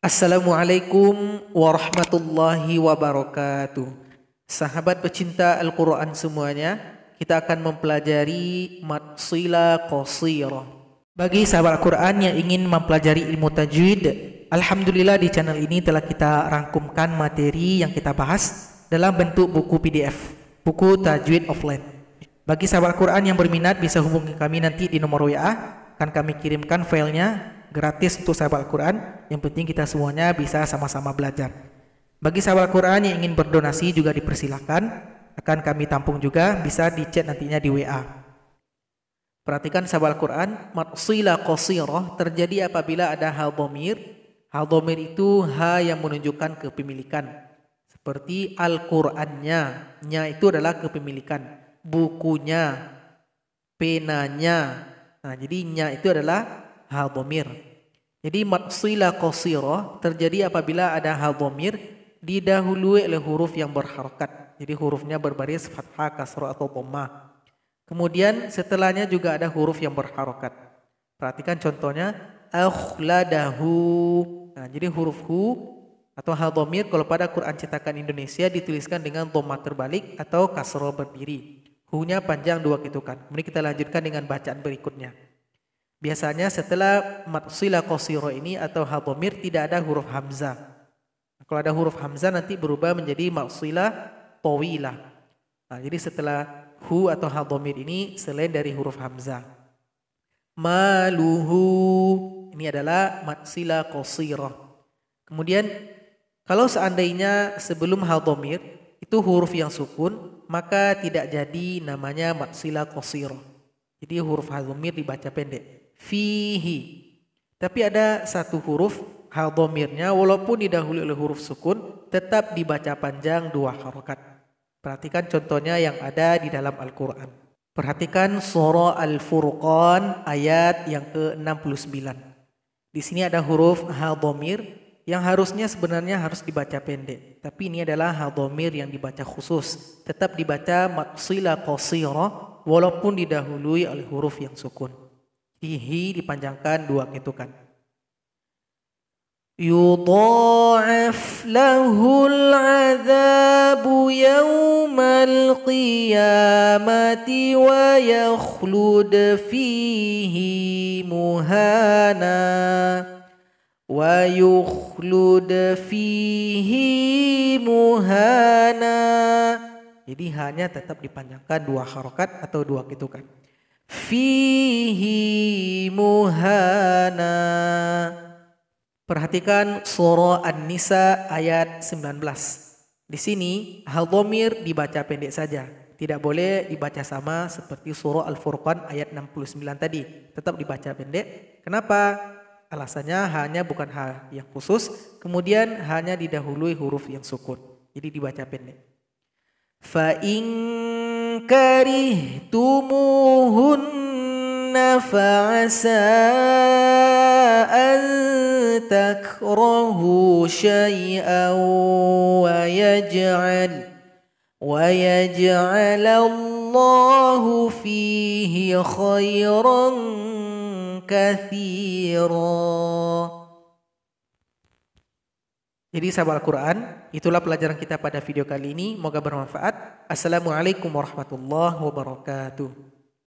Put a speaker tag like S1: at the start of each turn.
S1: Assalamualaikum warahmatullahi wabarakatuh. Sahabat pecinta Al-Quran semuanya, kita akan mempelajari matsila qasir. Bagi sahabat Al-Quran yang ingin mempelajari ilmu tajwid, Alhamdulillah di channel ini telah kita rangkumkan materi yang kita bahas dalam bentuk buku PDF, buku tajwid offline. Bagi sahabat Al-Quran yang berminat bisa hubungi kami nanti di nomor WA, akan kami kirimkan filenya gratis untuk sahabat Al-Quran yang penting kita semuanya bisa sama-sama belajar. Bagi sahabat Quran yang ingin berdonasi juga dipersilahkan. Akan kami tampung juga bisa di chat nantinya di WA. Perhatikan sahabat Quran, matsila qasirah terjadi apabila ada hal domir. Hal domir itu ha yang menunjukkan kepemilikan. Seperti Al-Qur'annya, nya itu adalah kepemilikan. Bukunya, penanya. Nah, jadi nya itu adalah hal domir. Jadi matsila kosiro terjadi apabila ada hal didahului oleh huruf yang berharkat. Jadi hurufnya berbaris fathah, kasro atau bomah. Kemudian setelahnya juga ada huruf yang berharokat. Perhatikan contohnya akhladahu. Nah, jadi huruf hu atau hal domir kalau pada Quran cetakan Indonesia dituliskan dengan doma terbalik atau kasro berdiri. Hunya panjang dua ketukan. Gitu Kemudian kita lanjutkan dengan bacaan berikutnya. Biasanya setelah matsila kosiro ini atau hadomir tidak ada huruf hamzah. Kalau ada huruf hamzah nanti berubah menjadi matsila towila. Nah, jadi setelah hu atau hadomir ini selain dari huruf hamzah. Maluhu ini adalah matsila kosiro. Kemudian kalau seandainya sebelum hadomir itu huruf yang sukun maka tidak jadi namanya matsila kosiro. Jadi huruf hadomir dibaca pendek fihi. Tapi ada satu huruf hal domirnya walaupun didahului oleh huruf sukun tetap dibaca panjang dua harokat. Perhatikan contohnya yang ada di dalam Al-Quran. Perhatikan surah Al-Furqan ayat yang ke-69. Di sini ada huruf hal domir yang harusnya sebenarnya harus dibaca pendek. Tapi ini adalah hal domir yang dibaca khusus. Tetap dibaca maksila qasira walaupun didahului oleh huruf yang sukun. Fihi dipanjangkan dua gitu kan. Yudha'af lahul azabu yawmal qiyamati wa yakhlud fihi muhana wa yukhlud fihi muhana jadi hanya tetap dipanjangkan dua harokat atau dua gitu kan fihi burhana. Perhatikan surah An-Nisa ayat 19. Di sini hal domir dibaca pendek saja. Tidak boleh dibaca sama seperti surah Al-Furqan ayat 69 tadi. Tetap dibaca pendek. Kenapa? Alasannya hanya bukan hal yang khusus. Kemudian hanya didahului huruf yang sukun. Jadi dibaca pendek. Fa'ing karih tumuhun فعسى أن تكرهوا شيئا ويجعل ويجعل الله فيه خيرا كثيرا Jadi sahabat Al-Quran, itulah pelajaran kita pada video kali ini. Moga bermanfaat. Assalamualaikum warahmatullahi wabarakatuh.